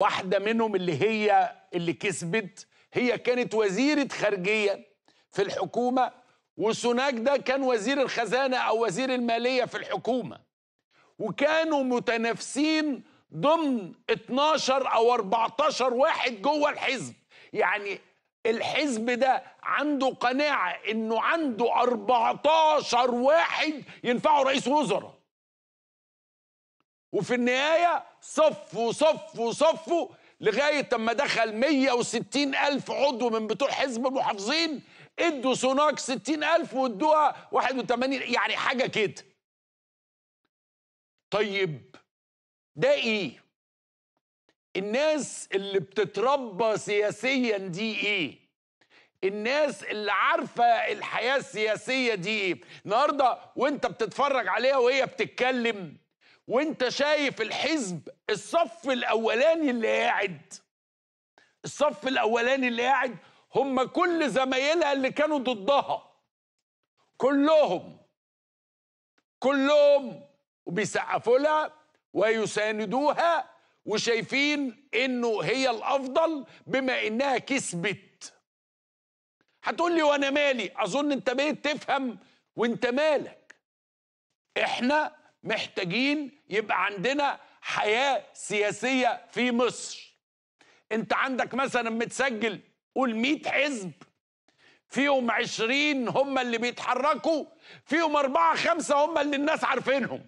واحدة منهم اللي هي اللي كسبت هي كانت وزيرة خارجية في الحكومة وسوناك ده كان وزير الخزانة أو وزير المالية في الحكومة وكانوا متنافسين ضمن 12 أو 14 واحد جوه الحزب يعني الحزب ده عنده قناعة إنه عنده 14 واحد ينفعوا رئيس وزراء وفي النهاية صفوا صفوا صفوا لغاية لما دخل 160 ألف عضو من بتوع حزب المحافظين ادوا سوناك 60 ألف وادوها 81 يعني حاجة كده طيب ده ايه الناس اللي بتتربى سياسيا دي ايه الناس اللي عارفه الحياه السياسيه دي ايه النهارده وانت بتتفرج عليها وهي بتتكلم وانت شايف الحزب الصف الاولاني اللي قاعد الصف الاولاني اللي قاعد هم كل زمايلها اللي كانوا ضدها كلهم كلهم وبيسقفوا لها ويساندوها وشايفين انه هي الافضل بما انها كسبت هتقول لي وانا مالي اظن انت بقيت تفهم وانت مالك احنا محتاجين يبقى عندنا حياة سياسية في مصر انت عندك مثلا متسجل قول 100 حزب فيهم 20 هم اللي بيتحركوا فيهم أربعة خمسة هم اللي الناس عارفينهم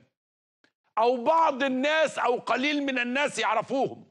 أو بعض الناس أو قليل من الناس يعرفوهم